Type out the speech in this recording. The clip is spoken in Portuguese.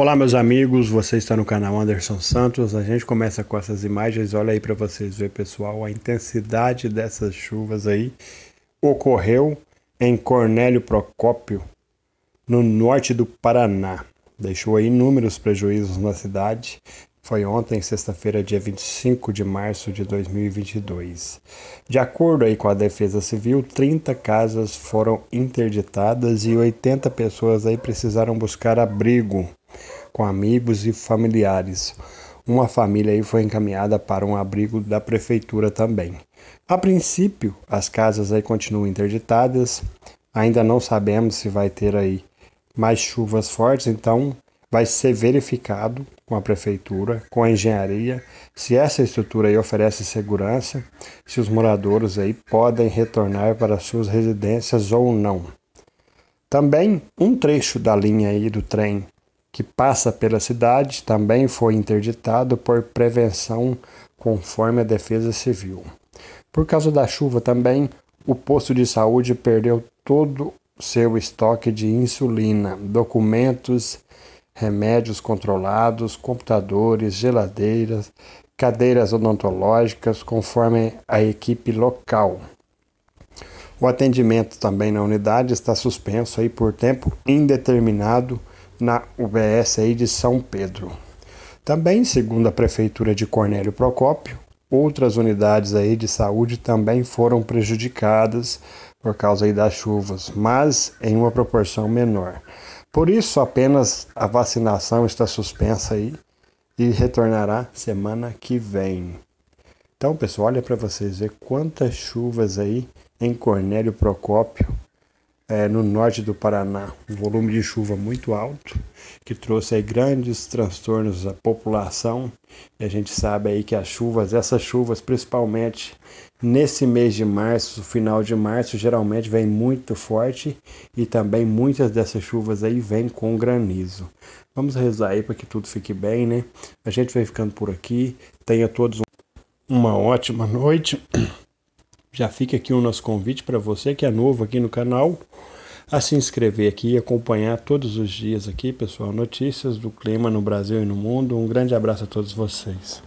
Olá, meus amigos, você está no canal Anderson Santos. A gente começa com essas imagens. Olha aí para vocês ver, pessoal, a intensidade dessas chuvas aí ocorreu em Cornélio Procópio, no norte do Paraná. Deixou aí inúmeros prejuízos na cidade. Foi ontem, sexta-feira, dia 25 de março de 2022. De acordo aí com a Defesa Civil, 30 casas foram interditadas e 80 pessoas aí precisaram buscar abrigo com amigos e familiares. Uma família aí foi encaminhada para um abrigo da prefeitura também. A princípio, as casas aí continuam interditadas. Ainda não sabemos se vai ter aí mais chuvas fortes, então vai ser verificado com a prefeitura, com a engenharia, se essa estrutura aí oferece segurança, se os moradores aí podem retornar para suas residências ou não. Também um trecho da linha aí do trem que passa pela cidade também foi interditado por prevenção conforme a Defesa Civil. Por causa da chuva também, o posto de saúde perdeu todo seu estoque de insulina, documentos, remédios controlados, computadores, geladeiras, cadeiras odontológicas, conforme a equipe local. O atendimento também na unidade está suspenso aí por tempo indeterminado na UBS aí de São Pedro. Também, segundo a prefeitura de Cornélio Procópio, outras unidades aí de saúde também foram prejudicadas por causa aí das chuvas, mas em uma proporção menor. Por isso, apenas a vacinação está suspensa aí e retornará semana que vem. Então, pessoal, olha para vocês ver quantas chuvas aí em Cornélio Procópio é, no norte do Paraná, um volume de chuva muito alto, que trouxe aí grandes transtornos à população. E a gente sabe aí que as chuvas, essas chuvas principalmente nesse mês de março, final de março, geralmente vem muito forte e também muitas dessas chuvas aí vêm com granizo. Vamos rezar aí para que tudo fique bem, né? A gente vai ficando por aqui. Tenha todos uma ótima noite já fica aqui o nosso convite para você que é novo aqui no canal a se inscrever aqui e acompanhar todos os dias aqui, pessoal, notícias do clima no Brasil e no mundo. Um grande abraço a todos vocês.